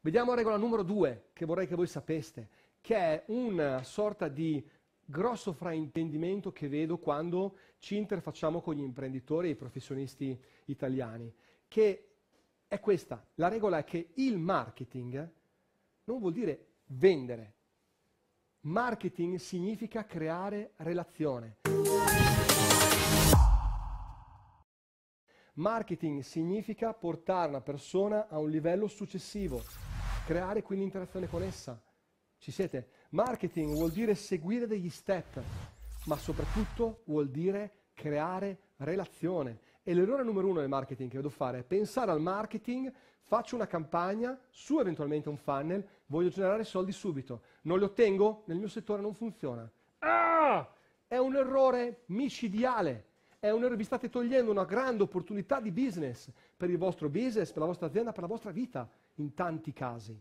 Vediamo regola numero due che vorrei che voi sapeste, che è una sorta di grosso fraintendimento che vedo quando ci interfacciamo con gli imprenditori e i professionisti italiani, che è questa. La regola è che il marketing non vuol dire vendere. Marketing significa creare relazione. Marketing significa portare una persona a un livello successivo creare quindi interazione con essa. Ci siete? Marketing vuol dire seguire degli step, ma soprattutto vuol dire creare relazione. E l'errore numero uno del marketing che vedo fare è pensare al marketing, faccio una campagna su eventualmente un funnel, voglio generare soldi subito. Non li ottengo? Nel mio settore non funziona. Ah! È un errore micidiale. È un errore, vi state togliendo una grande opportunità di business per il vostro business, per la vostra azienda, per la vostra vita, in tanti casi.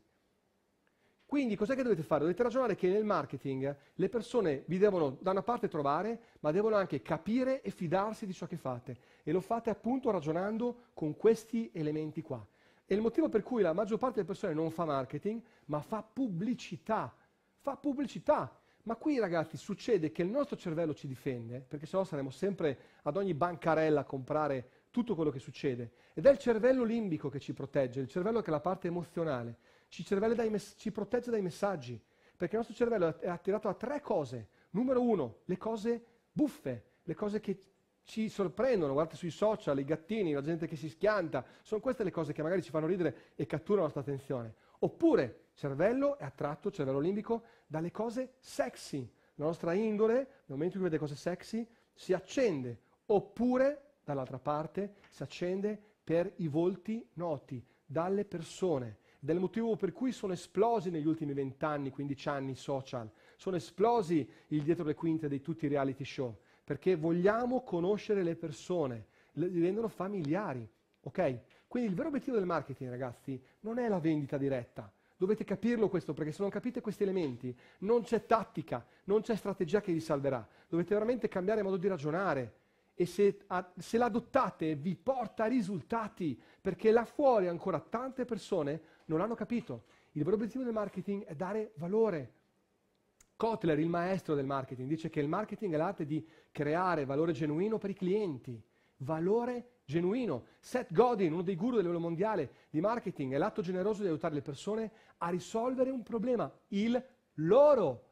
Quindi cos'è che dovete fare? Dovete ragionare che nel marketing le persone vi devono da una parte trovare, ma devono anche capire e fidarsi di ciò che fate. E lo fate appunto ragionando con questi elementi qua. E il motivo per cui la maggior parte delle persone non fa marketing, ma fa pubblicità. Fa pubblicità. Ma qui ragazzi succede che il nostro cervello ci difende, perché sennò saremo sempre ad ogni bancarella a comprare tutto quello che succede. Ed è il cervello limbico che ci protegge, il cervello che è la parte emozionale ci, mes- ci protegge dai messaggi, perché il nostro cervello è attirato a tre cose. Numero uno, le cose buffe, le cose che ci sorprendono, guardate sui social, i gattini, la gente che si schianta, sono queste le cose che magari ci fanno ridere e catturano la nostra attenzione. Oppure il cervello è attratto, il cervello limbico, dalle cose sexy. La nostra indole, nel momento in cui vede cose sexy, si accende. Oppure, dall'altra parte, si accende per i volti noti, dalle persone del motivo per cui sono esplosi negli ultimi vent'anni, anni, 15 anni i social, sono esplosi il dietro le quinte di tutti i reality show, perché vogliamo conoscere le persone, le rendono familiari, ok? Quindi il vero obiettivo del marketing, ragazzi, non è la vendita diretta. Dovete capirlo questo, perché se non capite questi elementi, non c'è tattica, non c'è strategia che vi salverà. Dovete veramente cambiare modo di ragionare, e se, se l'adottate vi porta risultati, perché là fuori ancora tante persone non hanno capito. Il vero obiettivo del marketing è dare valore. Kotler, il maestro del marketing, dice che il marketing è l'arte di creare valore genuino per i clienti. Valore genuino. Seth Godin, uno dei guru del livello mondiale di marketing, è l'atto generoso di aiutare le persone a risolvere un problema, il loro.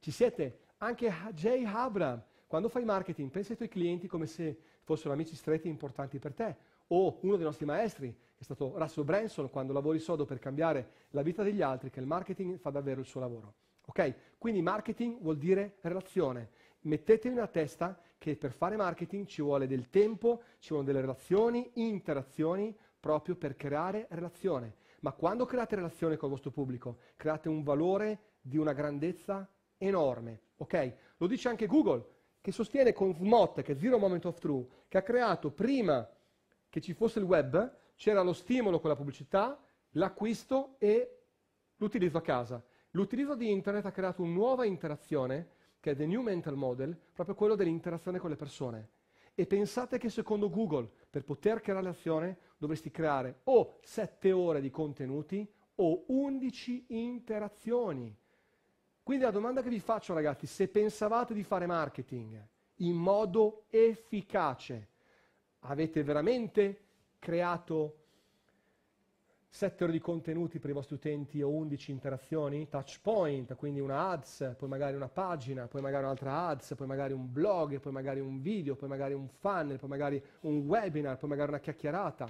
Ci siete? Anche Jay Abram, quando fai marketing, pensa ai tuoi clienti come se fossero amici stretti e importanti per te. O uno dei nostri maestri, che è stato Russell Branson, quando lavori sodo per cambiare la vita degli altri, che il marketing fa davvero il suo lavoro. Ok? Quindi marketing vuol dire relazione. Mettetevi nella testa che per fare marketing ci vuole del tempo, ci vogliono delle relazioni, interazioni, proprio per creare relazione. Ma quando create relazione con il vostro pubblico, create un valore di una grandezza enorme. Ok? Lo dice anche Google che sostiene con SMOT, che è Zero Moment of True, che ha creato prima che ci fosse il web, c'era lo stimolo con la pubblicità, l'acquisto e l'utilizzo a casa. L'utilizzo di internet ha creato una nuova interazione, che è The New Mental Model, proprio quello dell'interazione con le persone. E pensate che secondo Google, per poter creare l'azione, dovresti creare o 7 ore di contenuti o 11 interazioni. Quindi la domanda che vi faccio ragazzi, se pensavate di fare marketing in modo efficace, avete veramente creato 7 ore di contenuti per i vostri utenti o 11 interazioni, touch point, quindi una ads, poi magari una pagina, poi magari un'altra ads, poi magari un blog, poi magari un video, poi magari un funnel, poi magari un webinar, poi magari una chiacchierata.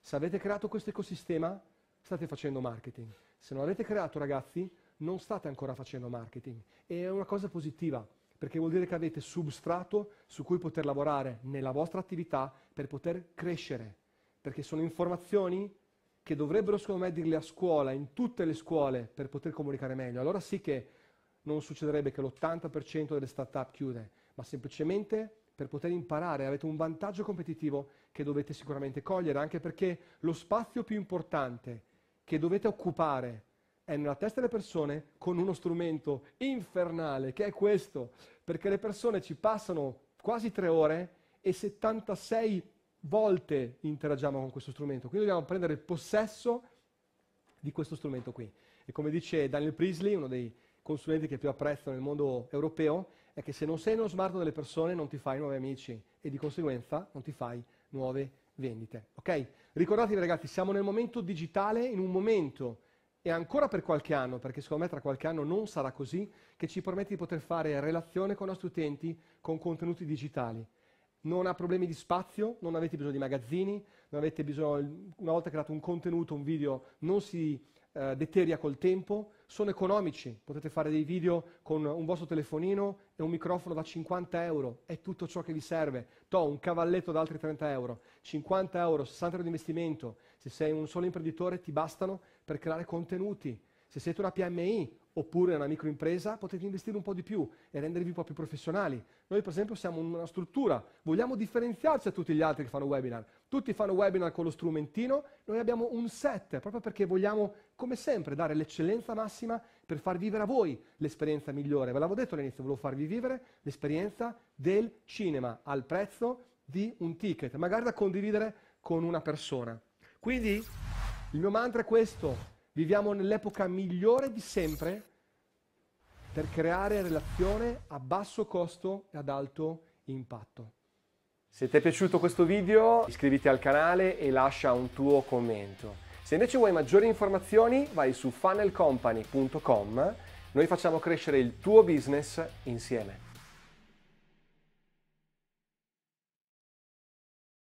Se avete creato questo ecosistema, state facendo marketing. Se non l'avete creato, ragazzi, non state ancora facendo marketing e è una cosa positiva perché vuol dire che avete substrato su cui poter lavorare nella vostra attività per poter crescere, perché sono informazioni che dovrebbero secondo me dirle a scuola, in tutte le scuole, per poter comunicare meglio. Allora sì che non succederebbe che l'80% delle start-up chiude, ma semplicemente per poter imparare avete un vantaggio competitivo che dovete sicuramente cogliere, anche perché lo spazio più importante che dovete occupare è nella testa delle persone con uno strumento infernale, che è questo, perché le persone ci passano quasi tre ore e 76 volte interagiamo con questo strumento, quindi dobbiamo prendere il possesso di questo strumento qui. E come dice Daniel Priestley, uno dei consulenti che più apprezzo nel mondo europeo, è che se non sei nello smartphone delle persone non ti fai nuovi amici e di conseguenza non ti fai nuove vendite. Ok? Ricordatevi ragazzi, siamo nel momento digitale, in un momento e ancora per qualche anno, perché secondo me tra qualche anno non sarà così, che ci permette di poter fare relazione con i nostri utenti con contenuti digitali. Non ha problemi di spazio, non avete bisogno di magazzini, non avete bisogno, una volta creato un contenuto, un video, non si eh, deteria col tempo, sono economici, potete fare dei video con un vostro telefonino e un microfono da 50 euro, è tutto ciò che vi serve, to un cavalletto da altri 30 euro, 50 euro, 60 euro di investimento, se sei un solo imprenditore ti bastano per creare contenuti, se siete una PMI oppure una microimpresa, potete investire un po' di più e rendervi un po' più professionali. Noi per esempio siamo una struttura, vogliamo differenziarci da tutti gli altri che fanno webinar. Tutti fanno webinar con lo strumentino, noi abbiamo un set, proprio perché vogliamo, come sempre, dare l'eccellenza massima per far vivere a voi l'esperienza migliore. Ve l'avevo detto all'inizio, volevo farvi vivere l'esperienza del cinema al prezzo di un ticket, magari da condividere con una persona. Quindi il mio mantra è questo, Viviamo nell'epoca migliore di sempre per creare relazione a basso costo e ad alto impatto. Se ti è piaciuto questo video iscriviti al canale e lascia un tuo commento. Se invece vuoi maggiori informazioni vai su funnelcompany.com, noi facciamo crescere il tuo business insieme.